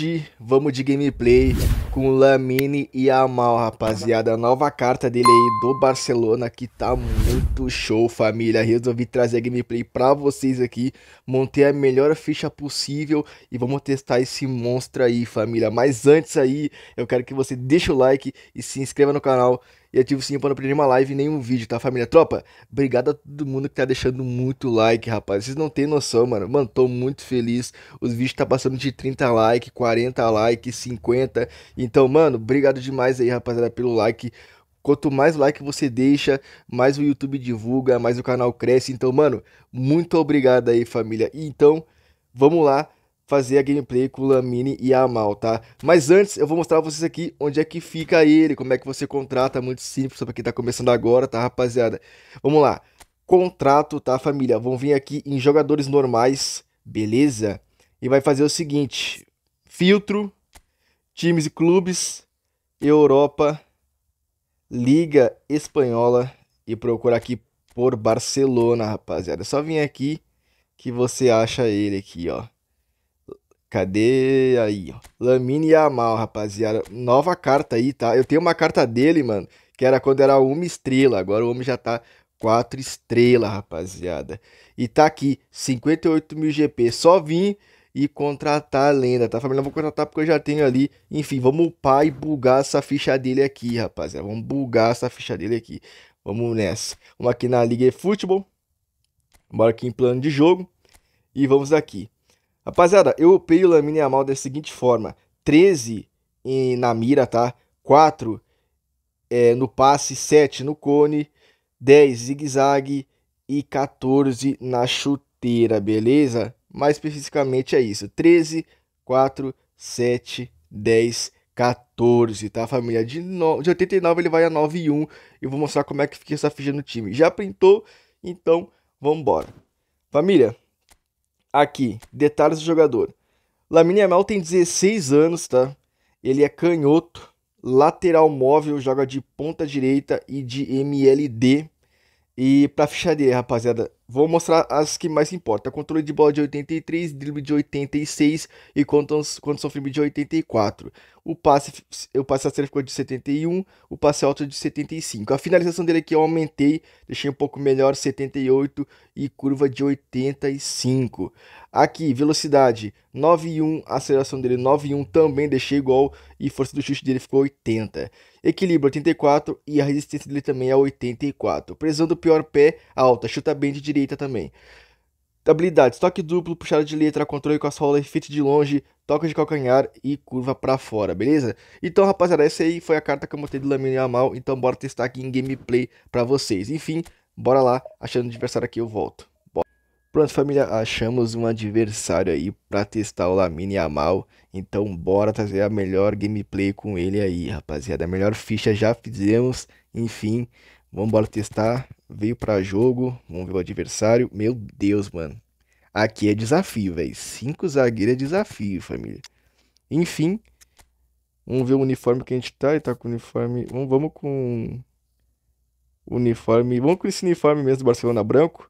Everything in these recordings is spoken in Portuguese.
Hoje vamos de gameplay com Lamine e Amal, rapaziada. A nova carta dele aí do Barcelona que tá muito show, família. Resolvi trazer a gameplay pra vocês aqui. Montei a melhor ficha possível e vamos testar esse monstro aí, família. Mas antes aí, eu quero que você deixe o like e se inscreva no canal e ativa o sininho para não perder nenhuma live e nenhum vídeo, tá, família? Tropa, obrigado a todo mundo que tá deixando muito like, rapaz. Vocês não tem noção, mano. Mano, tô muito feliz. Os vídeos tá passando de 30 like, 40 like, 50. Então, mano, obrigado demais aí, rapaziada, pelo like. Quanto mais like você deixa, mais o YouTube divulga, mais o canal cresce. Então, mano, muito obrigado aí, família. Então, vamos lá fazer a gameplay com o Lamine e a Amal, tá? Mas antes, eu vou mostrar pra vocês aqui onde é que fica ele, como é que você contrata, muito simples, pra quem tá começando agora, tá, rapaziada? Vamos lá, contrato, tá, família? Vão vir aqui em jogadores normais, beleza? E vai fazer o seguinte, filtro, times e clubes, Europa, Liga Espanhola e procura aqui por Barcelona, rapaziada. É só vir aqui que você acha ele aqui, ó. Cadê aí? Lamine Yamal, rapaziada. Nova carta aí, tá? Eu tenho uma carta dele, mano, que era quando era uma estrela. Agora o homem já tá quatro estrelas, rapaziada. E tá aqui, 58 mil GP. Só vim e contratar a lenda, tá família? eu vou contratar porque eu já tenho ali. Enfim, vamos upar e bugar essa ficha dele aqui, rapaziada. Vamos bugar essa ficha dele aqui. Vamos nessa. Vamos aqui na Liga de Futebol. Bora aqui em plano de jogo. E vamos aqui. Rapaziada, eu opei o Lamine Yamal da seguinte forma: 13 em, na mira, tá? 4 é, no passe, 7 no cone, 10 zigue-zague e 14 na chuteira, beleza? Mais especificamente é isso: 13, 4, 7, 10, 14, tá, família? De, no... de 89 ele vai a 9 e 1. Eu vou mostrar como é que fica essa ficha no time. Já printou? Então, vambora. Família, Aqui, detalhes do jogador. Lamine Yamal tem 16 anos, tá? Ele é canhoto, lateral móvel, joga de ponta direita e de MLD. E pra fichar dele, rapaziada, Vou mostrar as que mais importam. Controle de bola de 83, drible de 86 e quando sofreu de 84. O passe, o passe acerto ficou de 71, o passe alto de 75. A finalização dele aqui eu aumentei, deixei um pouco melhor, 78 e curva de 85. Aqui, velocidade 9.1, aceleração dele 9.1 também deixei igual e força do chute dele ficou 80. Equilíbrio 84 e a resistência dele também é 84. Precisando do pior pé, alta, chuta bem de direita direita também. Habilidades: toque duplo, puxada de letra, controle com as rolas, fit de longe, toque de calcanhar e curva para fora, beleza? Então, rapaziada, essa aí foi a carta que eu mostrei do Lamine Yamal, então bora testar aqui em gameplay para vocês. Enfim, bora lá, achando o adversário aqui eu volto. Bora. Pronto, família, achamos um adversário aí para testar o Lamine Yamal, então bora trazer a melhor gameplay com ele aí, rapaziada. A melhor ficha já fizemos, enfim, Vamos bora testar. Veio para jogo. Vamos ver o adversário. Meu Deus, mano. Aqui é desafio, velho. Cinco zagueiros é desafio, família. Enfim. Vamos ver o uniforme que a gente tá. Ele tá com o uniforme. Vamos, vamos com. Uniforme. Vamos com esse uniforme mesmo do Barcelona branco.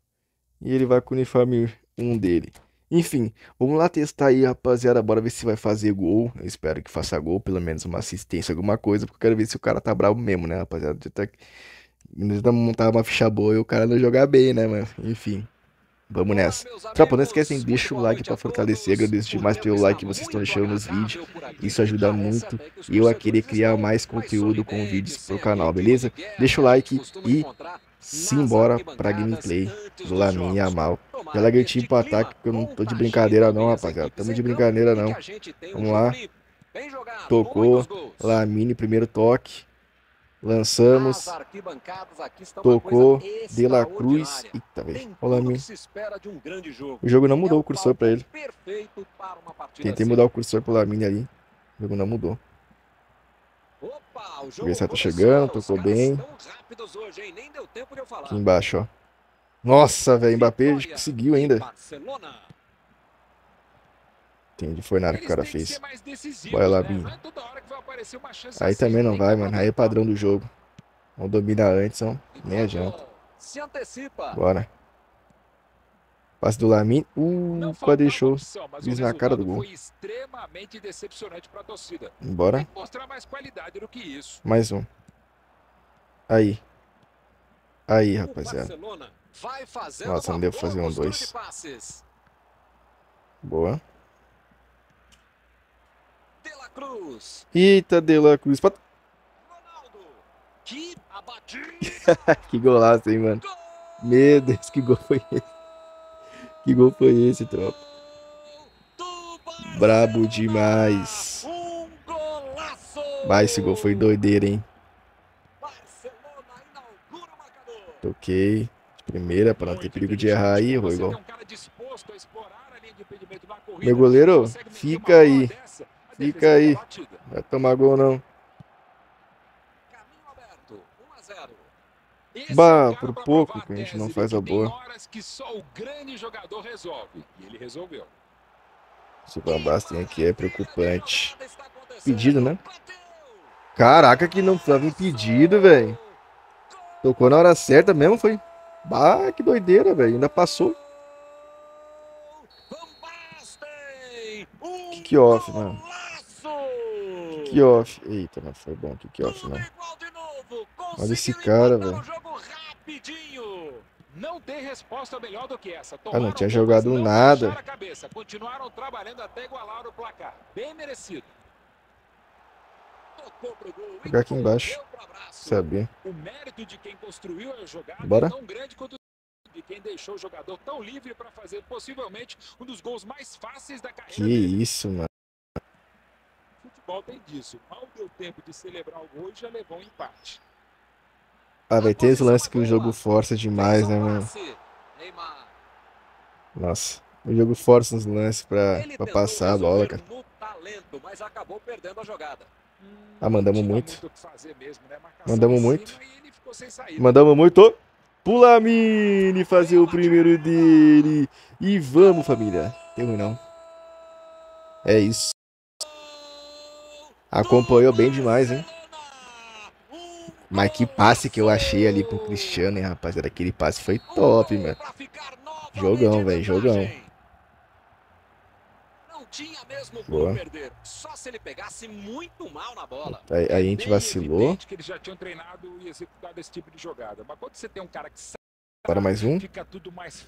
E ele vai com o uniforme 1 dele. Enfim, vamos lá testar aí, rapaziada. Bora ver se vai fazer gol. Eu espero que faça gol, pelo menos uma assistência, alguma coisa. Porque eu quero ver se o cara tá bravo mesmo, né, rapaziada? Já tá... Não montar uma ficha boa e o cara não jogar bem, né, mano? Enfim. Vamos nessa. Tropa, não esquecem, deixa o like pra fortalecer. Agradeço demais pelo like que vocês estão deixando nos vídeos. Isso ajuda muito é eu a querer criar mais conteúdo com vídeos pro canal, beleza? Deixa o like e simbora pra gameplay do minha Mal. Já larguei o time pro ataque porque eu não tô de brincadeira não, rapaziada. Tamo de brincadeira não. Vamos lá. Tocou. Lamine, primeiro toque lançamos, tocou, De La Cruz, eita, velho, olha mim. O jogo não mudou é o cursor para ele. Tentei assim. mudar o cursor pro Lamine ali, o jogo não mudou. O o tá chegando, tocou bem. Hoje, Aqui embaixo, ó. Nossa, velho, Mbappé conseguiu ainda. Barcelona. Entendi, foi nada que o cara fez. Bora lá, né? Binho. Aí também não vai, mano. Aí é padrão do jogo. Vamos dominar antes, não. Então, nem adianta. Bora. Passe do Lamin. Uh, pá, deixou. Fiz na cara do gol. Bora. Mais um. Aí. Aí, rapaziada. Nossa, não pra fazer um dois. Boa. Cruz. Eita, De La Cruz. Que, que golaço, hein, mano. Meu Deus, que gol foi esse? Que gol foi esse, tropa? Brabo demais. Vai, Mas esse gol foi doideira, hein? Toquei. Primeira para não ter perigo de errar aí, é errou Meu goleiro, fica aí. Fica aí. Vai tomar gol, não. Bah, é por pouco que a gente não faz a boa. Se Bambastem aqui é preocupante. Pedido, né? Caraca, que não tava impedido, velho. Tocou na hora certa mesmo, foi. Bah, que doideira, velho. Ainda passou. Que off, mano. Kickoff. Eita, mas foi bom kickoff, não. Né? Olha esse cara, velho. Não tem resposta melhor do que essa. Tomaram ah, não tinha jogado não nada. Continuaram trabalhando até igualar o placar. Bem merecido. Vou pegar aqui embaixo. Sabia. O mérito de quem construiu a jogada Bora. é tão grande quanto de quem deixou o jogador tão livre para fazer possivelmente um dos gols mais fáceis da carreira. Que dele. isso, mano. Contem disso. Mal deu tempo de celebrar o gol e já levou um empate. Ah, vai ter esse lance que o jogo força demais, né, mano? Nossa, o jogo força uns lances pra, pra passar a bola, cara. Talento, mas acabou perdendo a jogada. Ah, mandamos muito. Né? Mandamos muito. Mandamos muito. Pulamini fazer o primeiro dele. E vamos, família. não? É isso. Acompanhou bem demais, hein? Mas que passe que eu achei ali pro Cristiano, hein, rapaziada? Aquele passe foi top, mano. Jogão, velho, jogão. Boa. Aí, aí, a gente vacilou. Tipo jogada, um Para mais um. Mais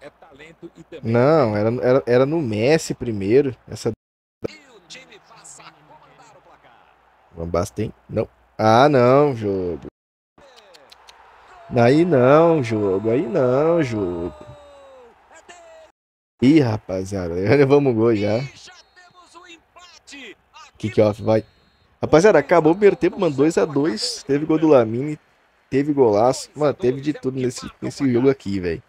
é também... Não, era, era, era no Messi primeiro. Essa basta, hein? não. Ah, não, jogo. Aí não, jogo. Aí não, jogo. Ih, rapaziada, levamos gol já. Kickoff, off vai. Rapaziada, acabou o primeiro tempo, mano, 2x2. Teve gol do Lamini. teve golaço. Mano, teve de tudo nesse, nesse jogo aqui, velho.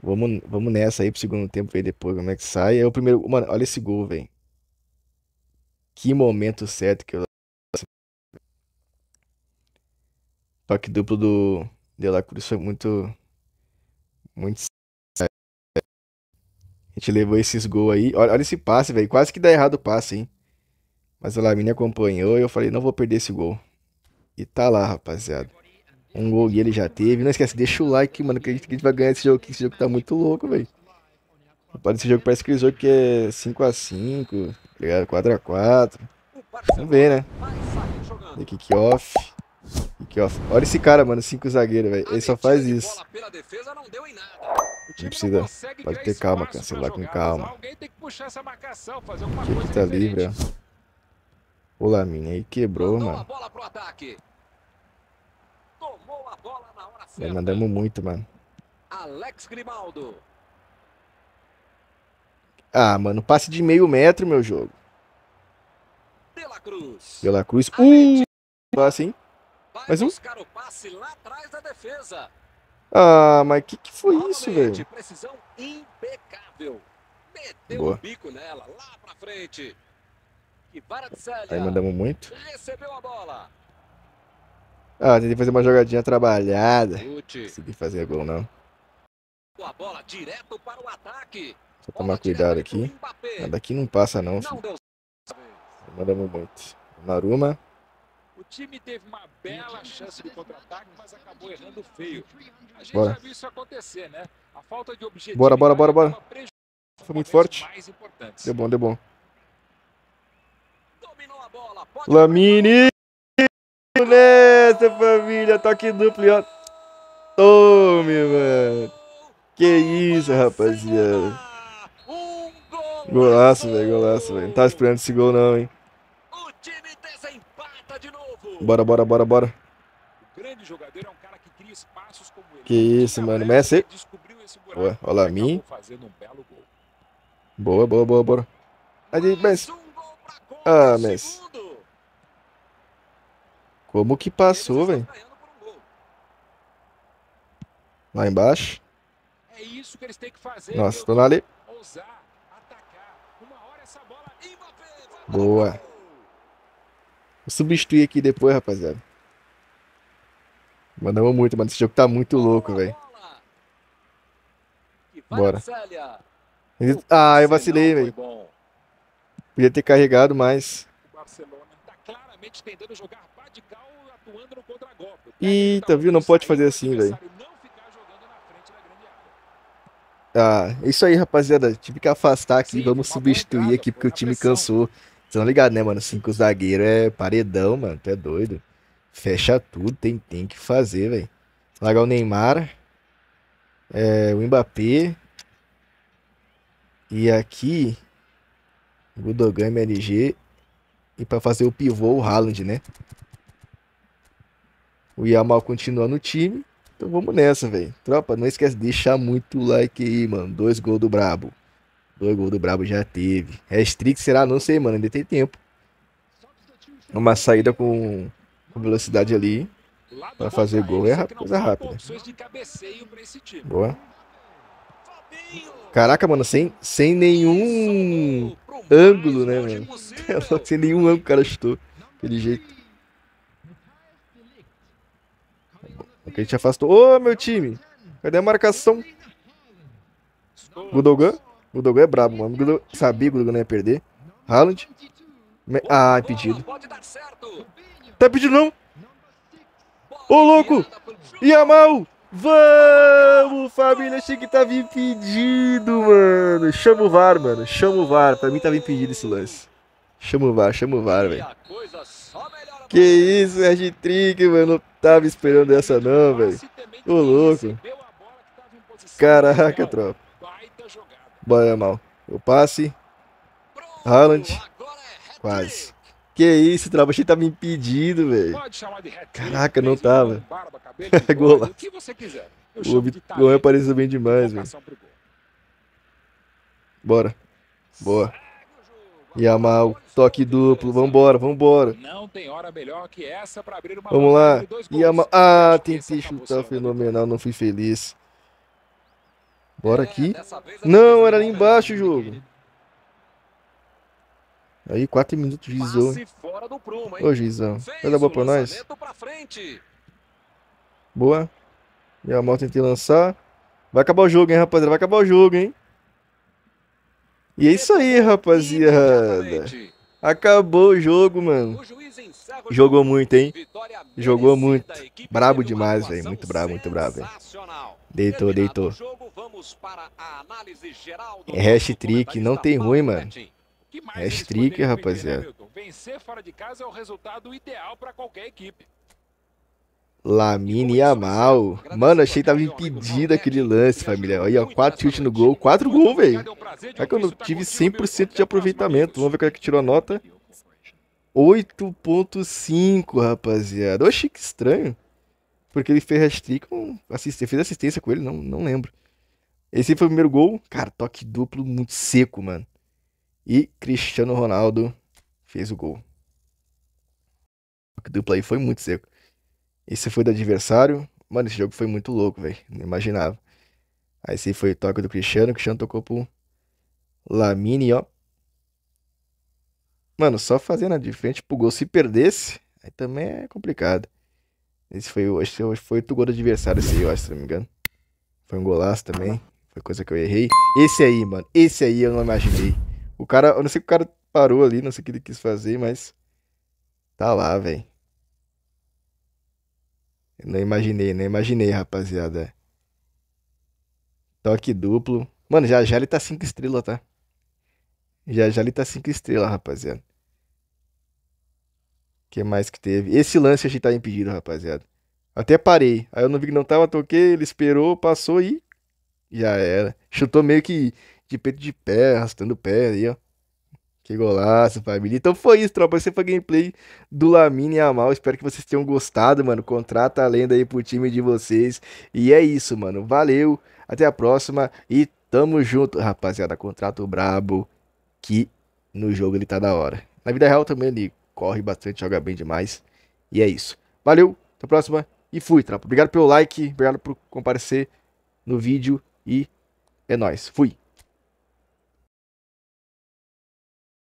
Vamos, vamos nessa aí pro segundo tempo, ver depois como é que sai. É o primeiro... Mano, olha esse gol, velho. Que momento certo que eu. Toque duplo do De La Cruz foi muito. Muito. A gente levou esses gols aí. Olha, olha esse passe, velho. Quase que dá errado o passe, hein? Mas o Lamine acompanhou e eu falei, não vou perder esse gol. E tá lá, rapaziada. Um gol e ele já teve. Não esquece, deixa o like, mano, que a gente, vai ganhar esse jogo aqui. Esse jogo tá muito louco, velho. Esse jogo parece que aquele jogo que é 5x5. Tá ligado? 4x4. Vamos ver, né? The kick-off. Kick-off. Olha esse cara, mano. Cinco zagueiros, velho. Ele só faz isso. Não precisa. Pode ter calma, cancelar com calma. Aqui, aqui tá livre, ó. O Lamine aí quebrou, mano. Nós mandamos muito, mano. Alex Grimaldo. Ah, mano, passe de meio metro, meu jogo. De Cruz. De Cruz. Uh! Passe, hein? Mais um. Ah, mas que que foi isso, velho? Precisão impecável. Meteu Boa. bico nela, lá pra frente. E Aí mandamos muito. Recebeu a bola. Ah, tentei fazer uma jogadinha trabalhada. Consegui fazer gol, não. A bola direto para o ataque. Vou tomar cuidado aqui. Ah, daqui não passa não. Filho. muito. Naruma. O time teve uma bela chance de contra-ataque, mas acabou errando feio. A gente bora. já viu isso acontecer, né? A falta de objetivo. Bora, bora, bora, bora. Foi muito forte. Deu bom, deu bom. Lamini, Nessa família, toque duplo, ó. Tome, mano. Que isso, rapaziada. Golaço, velho, golaço, velho. Não tava tá esperando esse gol não, hein. O time desempata de novo. Bora, bora, bora, bora. O grande jogador é um cara que cria espaços como ele. Que isso, mano. Messi. Ué, olha lá, mim. Boa, boa, boa, bora! Aí, Messi. Ah, Messi. Como que passou, velho? Lá embaixo. É isso que eles têm que fazer. Nossa, tô ali. Ousar. Boa. Vou substituir aqui depois, rapaziada. Mandamos muito, mano. Esse jogo tá muito louco, velho. Bora. Ah, eu vacilei, velho. Podia ter carregado mais. Eita, viu? Não pode fazer assim, velho. Ah, é isso aí, rapaziada. Tive que afastar aqui. Vamos substituir aqui porque o time cansou. Você tá ligado, né, mano? Cinco zagueiro é paredão, mano. Tu é doido. Fecha tudo, tem, tem que fazer, velho. Largar o Neymar. É, o Mbappé. E aqui. Gudogan, MLG. E pra fazer o pivô, o Haaland, né? O Yamal continua no time. Então vamos nessa, velho. Tropa, não esquece de deixar muito like aí, mano. Dois gols do Brabo. Dois gols do Brabo já teve. Restrict será? Não sei, mano. Ainda tem tempo. Uma saída com, velocidade ali para fazer gol. É coisa rápida. Né? Boa. Caraca, mano, sem, sem nenhum ângulo, né, mano? sem nenhum ângulo o cara chutou. Aquele jeito. É a gente afastou. Ô, oh, meu time! Cadê a marcação? Gudogan? O Dogu é brabo, mano. Sabia que o Dogu não ia perder. Haaland. Me... Ah, impedido. Tá impedido não? Ô, louco! Yamal! Vamos, família! Achei que tava impedido, mano. Chama o VAR, mano. Chama o VAR. Pra mim tava impedido esse lance. Chama o VAR, chama o VAR, velho. Que isso, Red Trick, mano. Não tava esperando essa não, velho. Ô, louco. Caraca, tropa. Bora, mal. Eu passe. Haaland. Quase. Que isso, o achei tava tá impedido, velho. Caraca, não tava. Gol lá. O Bitcoin apareceu bem demais, velho. Bora. Boa. Yamal, toque duplo, vambora, vambora. Não tem hora melhor que essa abrir uma Vamos lá. Yamal, ah, tentei tá tá chutar fenomenal, não fui feliz. Bora é, aqui. Não, era ali embaixo né, o jogo. Aí, 4 minutos, Gizão. Ô, Gizão. Vai dar boa pra nós? Boa. E a moto tentei lançar. Vai acabar o jogo, hein, rapaziada? Vai acabar o jogo, hein? E é isso aí, rapaziada. Acabou o jogo, mano. Jogou muito, hein? Jogou muito. Brabo demais, velho. Muito brabo, muito brabo, velho. Deitou, deitou para a análise geral É hash trick, não tem ruim, mano. Hash trick, rapaziada. Vencer fora de casa é o resultado ideal para qualquer equipe. Lamine Yamal. Mano, achei que tava impedido aquele lance, família. Olha, ó, 4 chutes no gol. 4 gols, velho. É que eu não tive 100% tá de aproveitamento. Vamos ver qual é que tirou a nota. 8.5, rapaziada. Eu achei que estranho. Porque ele fez hashtag com... Assistência, fez assistência com ele, não, não lembro. Esse foi o primeiro gol. Cara, toque duplo muito seco, mano. E Cristiano Ronaldo fez o gol. Toque duplo aí foi muito seco. Esse foi do adversário. Mano, esse jogo foi muito louco, velho. Não imaginava. Aí esse foi o toque do Cristiano. O Cristiano tocou pro Lamini, ó. Mano, só fazendo de frente pro gol. Se perdesse, aí também é complicado. Esse foi, acho que foi o gol do adversário, esse aí, eu acho, se não me engano. Foi um golaço também coisa que eu errei. Esse aí, mano. Esse aí eu não imaginei. O cara, eu não sei o que o cara parou ali, não sei o que ele quis fazer, mas. Tá lá, velho. Não imaginei, não imaginei, rapaziada. Toque duplo. Mano, já já ele tá 5 estrelas, tá? Já já ele tá 5 estrelas, rapaziada. O que mais que teve? Esse lance a gente tá impedido, rapaziada. Até parei. Aí eu não vi que não tava, toquei, ele esperou, passou e já era. Chutou meio que de peito de pé, arrastando o pé aí, ó. Que golaço, família. Então foi isso, tropa. Esse foi a gameplay do Lamine e Amal. Espero que vocês tenham gostado, mano. Contrata a lenda aí pro time de vocês. E é isso, mano. Valeu. Até a próxima. E tamo junto, rapaziada. Contrato brabo. Que no jogo ele tá da hora. Na vida real também ele corre bastante, joga bem demais. E é isso. Valeu. Até a próxima. E fui, tropa. Obrigado pelo like. Obrigado por comparecer no vídeo. E é nóis. Fui.